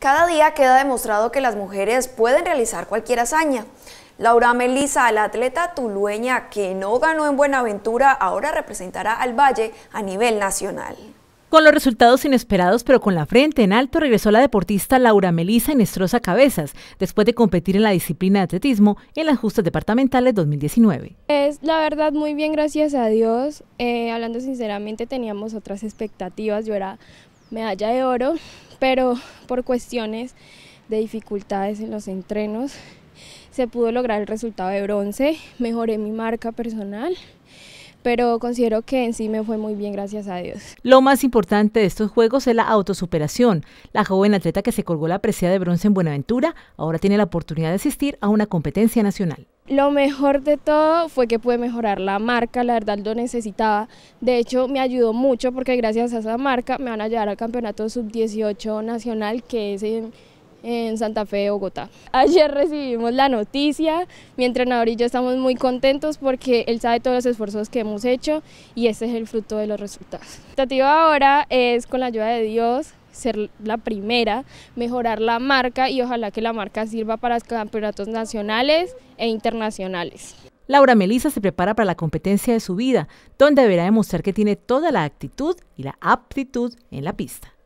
Cada día queda demostrado que las mujeres pueden realizar cualquier hazaña. Laura Melisa, la atleta tulueña que no ganó en Buenaventura, ahora representará al Valle a nivel nacional. Con los resultados inesperados pero con la frente en alto regresó la deportista Laura Melisa Estrosa Cabezas después de competir en la disciplina de atletismo en las justas departamentales 2019. Es la verdad muy bien, gracias a Dios. Eh, hablando sinceramente teníamos otras expectativas, yo era medalla de oro, pero por cuestiones de dificultades en los entrenos se pudo lograr el resultado de bronce, mejoré mi marca personal pero considero que en sí me fue muy bien, gracias a Dios. Lo más importante de estos juegos es la autosuperación. La joven atleta que se colgó la presea de bronce en Buenaventura ahora tiene la oportunidad de asistir a una competencia nacional. Lo mejor de todo fue que pude mejorar la marca, la verdad lo necesitaba. De hecho, me ayudó mucho porque gracias a esa marca me van a llevar al campeonato sub-18 nacional que es en, Santa Fe Bogotá. Ayer recibimos la noticia, mi entrenador y yo estamos muy contentos porque él sabe todos los esfuerzos que hemos hecho y ese es el fruto de los resultados. La ahora es con la ayuda de Dios ser la primera, mejorar la marca y ojalá que la marca sirva para los campeonatos nacionales e internacionales. Laura Melisa se prepara para la competencia de su vida, donde deberá demostrar que tiene toda la actitud y la aptitud en la pista.